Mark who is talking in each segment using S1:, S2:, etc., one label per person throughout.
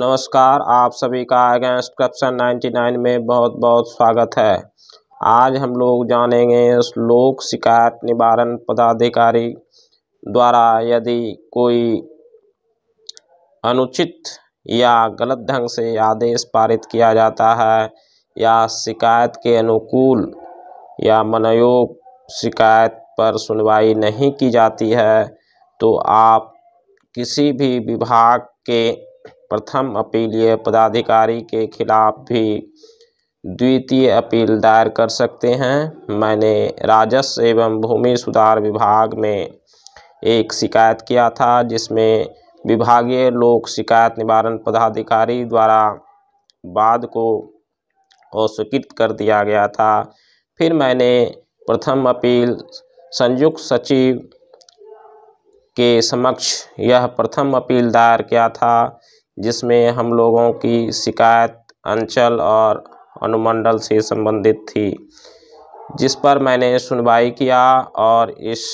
S1: नमस्कार आप सभी का अगेंस्ट करप्शन 99 में बहुत बहुत स्वागत है आज हम लोग जानेंगे लोक शिकायत निवारण पदाधिकारी द्वारा यदि कोई अनुचित या गलत ढंग से आदेश पारित किया जाता है या शिकायत के अनुकूल या मनोयोग शिकायत पर सुनवाई नहीं की जाती है तो आप किसी भी विभाग के प्रथम अपीलीय पदाधिकारी के खिलाफ भी द्वितीय अपील दायर कर सकते हैं मैंने राजस्व एवं भूमि सुधार विभाग में एक शिकायत किया था जिसमें विभागीय लोक शिकायत निवारण पदाधिकारी द्वारा बाद को अस्वीकृत कर दिया गया था फिर मैंने प्रथम अपील संयुक्त सचिव के समक्ष यह प्रथम अपील दायर किया था जिसमें हम लोगों की शिकायत अंचल और अनुमंडल से संबंधित थी जिस पर मैंने सुनवाई किया और इस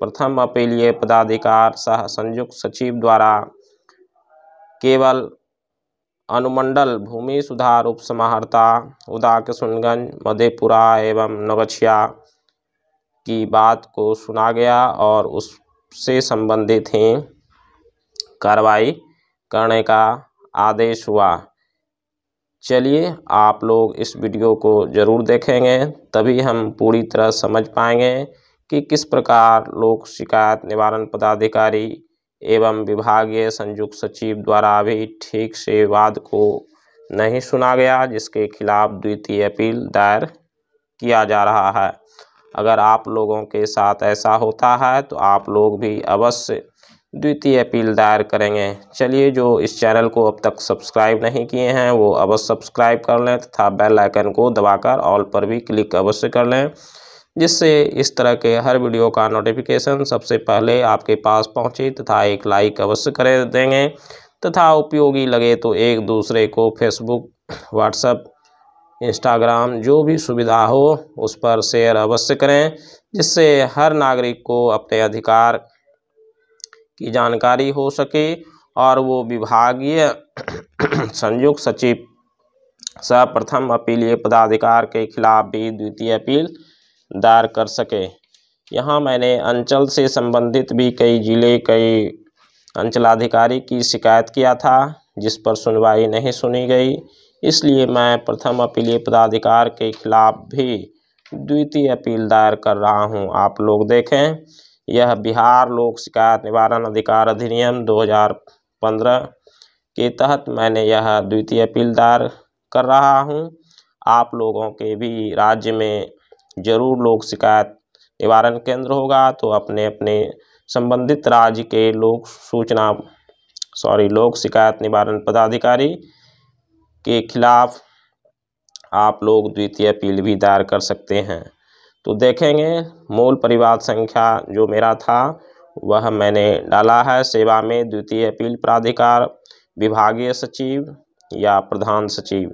S1: प्रथम अपीलीय पदाधिकार सह संयुक्त सचिव द्वारा केवल अनुमंडल भूमि सुधार उप समाहर्ता उदा किशनगंज मधेपुरा एवं नगछिया की बात को सुना गया और उससे संबंधित ही कार्रवाई करने का आदेश हुआ चलिए आप लोग इस वीडियो को ज़रूर देखेंगे तभी हम पूरी तरह समझ पाएंगे कि किस प्रकार लोक शिकायत निवारण पदाधिकारी एवं विभागीय संयुक्त सचिव द्वारा भी ठीक से वाद को नहीं सुना गया जिसके खिलाफ द्वितीय अपील दायर किया जा रहा है अगर आप लोगों के साथ ऐसा होता है तो आप लोग भी अवश्य द्वितीय अपील दायर करेंगे चलिए जो इस चैनल को अब तक सब्सक्राइब नहीं किए हैं वो अवश्य सब्सक्राइब कर लें तथा बेल आइकन को दबाकर ऑल पर भी क्लिक अवश्य कर लें जिससे इस तरह के हर वीडियो का नोटिफिकेशन सबसे पहले आपके पास पहुंचे तथा एक लाइक अवश्य कर देंगे तथा उपयोगी लगे तो एक दूसरे को फेसबुक व्हाट्सएप इंस्टाग्राम जो भी सुविधा हो उस पर शेयर अवश्य करें जिससे हर नागरिक को अपने अधिकार की जानकारी हो सके और वो विभागीय संयुक्त सचिव सह प्रथम अपीलीय पदाधिकार के खिलाफ भी द्वितीय अपील दायर कर सके यहाँ मैंने अंचल से संबंधित भी कई जिले कई अंचलाधिकारी की शिकायत किया था जिस पर सुनवाई नहीं सुनी गई इसलिए मैं प्रथम अपीलीय पदाधिकार के खिलाफ भी द्वितीय अपील दायर कर रहा हूँ आप लोग देखें यह बिहार लोक शिकायत निवारण अधिकार अधिनियम 2015 के तहत मैंने यह द्वितीय अपील दायर कर रहा हूँ आप लोगों के भी राज्य में ज़रूर लोक शिकायत निवारण केंद्र होगा तो अपने अपने संबंधित राज्य के लोक सूचना सॉरी लोक शिकायत निवारण पदाधिकारी के खिलाफ आप लोग द्वितीय अपील भी दायर कर सकते हैं तो देखेंगे मूल परिवार संख्या जो मेरा था वह मैंने डाला है सेवा में द्वितीय अपील प्राधिकार विभागीय सचिव या प्रधान सचिव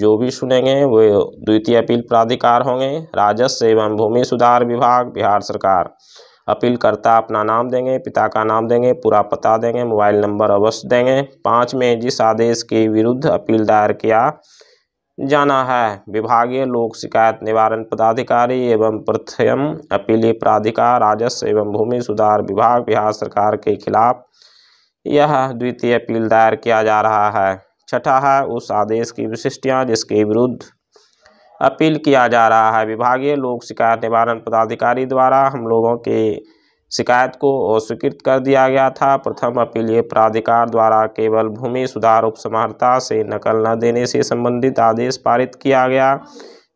S1: जो भी सुनेंगे वे द्वितीय अपील प्राधिकार होंगे राजस्व एवं भूमि सुधार विभाग बिहार सरकार अपील करता अपना नाम देंगे पिता का नाम देंगे पूरा पता देंगे मोबाइल नंबर अवश्य देंगे पाँच में जिस आदेश के विरुद्ध अपील दायर किया जाना है विभागीय लोक शिकायत निवारण पदाधिकारी एवं प्रथम अपीलीय प्राधिकार राजस्व एवं भूमि सुधार विभाग बिहार सरकार के खिलाफ यह द्वितीय अपील दायर किया जा रहा है छठा है उस आदेश की विशिष्टियाँ जिसके विरुद्ध अपील किया जा रहा है विभागीय लोक शिकायत निवारण पदाधिकारी द्वारा हम लोगों के शिकायत को अस्वीकृत कर दिया गया था प्रथम अपील ये प्राधिकार द्वारा केवल भूमि सुधार उपसमर्ता से नकल न देने से संबंधित आदेश पारित किया गया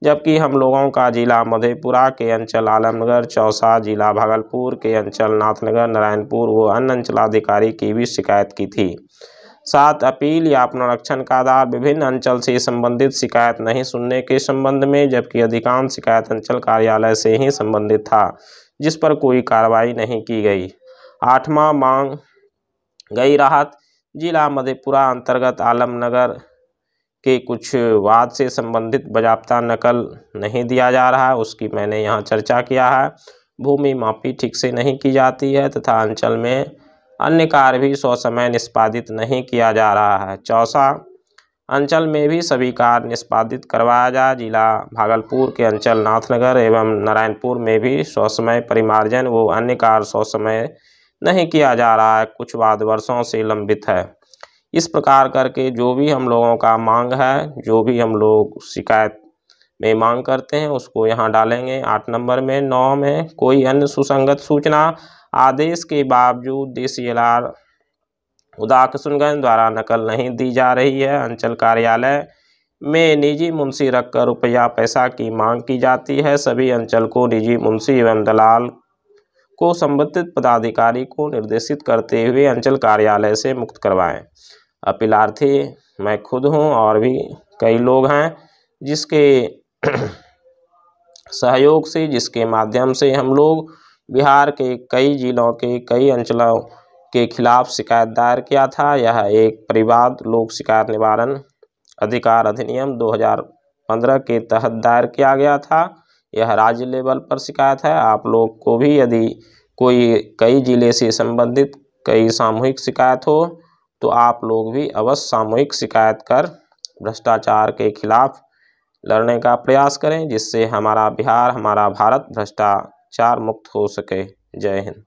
S1: जबकि हम लोगों का जिला मधेपुरा के अंचल आलमनगर चौसा जिला भागलपुर के अंचल नाथनगर नारायणपुर व अन्य अंचलाधिकारी की भी शिकायत की थी सात अपील या पुनरक्षण का आधार विभिन्न अंचल से संबंधित शिकायत नहीं सुनने के संबंध में जबकि अधिकांश शिकायत अंचल कार्यालय से ही संबंधित था जिस पर कोई कार्रवाई नहीं की गई आठवां मांग गई राहत जिला मधेपुरा अंतर्गत आलमनगर के कुछ वाद से संबंधित बजाबता नकल नहीं दिया जा रहा है उसकी मैंने यहाँ चर्चा किया है भूमि मापी ठीक से नहीं की जाती है तथा अंचल में अन्य कार्य भी समय निष्पादित नहीं किया जा रहा है चौसा अंचल में भी सभी कार्य निष्पादित करवाया जाए जिला भागलपुर के अंचल नाथनगर एवं नारायणपुर में भी समय परिमार्जन व अन्य कार्य समय नहीं किया जा रहा है कुछ बाद वर्षों से लंबित है इस प्रकार करके जो भी हम लोगों का मांग है जो भी हम लोग शिकायत में मांग करते हैं उसको यहाँ डालेंगे आठ नंबर में नौ में कोई अन्य सुसंगत सूचना आदेश के बावजूद डी सी एल आर द्वारा नकल नहीं दी जा रही है अंचल कार्यालय में निजी मुंशी रखकर रुपया पैसा की मांग की जाती है सभी अंचल को निजी मुंशी एवं दलाल को संबंधित पदाधिकारी को निर्देशित करते हुए अंचल कार्यालय से मुक्त करवाएं अपीलार्थी मैं खुद हूं और भी कई लोग हैं जिसके सहयोग से जिसके माध्यम से हम लोग बिहार के कई जिलों के कई अंचलों के खिलाफ शिकायत दायर किया था यह एक परिवाद लोक शिकायत निवारण अधिकार अधिनियम 2015 के तहत दायर किया गया था यह राज्य लेवल पर शिकायत है आप लोग को भी यदि कोई कई जिले से संबंधित कई सामूहिक शिकायत हो तो आप लोग भी अवश्य सामूहिक शिकायत कर भ्रष्टाचार के खिलाफ लड़ने का प्रयास करें जिससे हमारा बिहार हमारा भारत भ्रष्टा चार मुक्त हो सके जय हिंद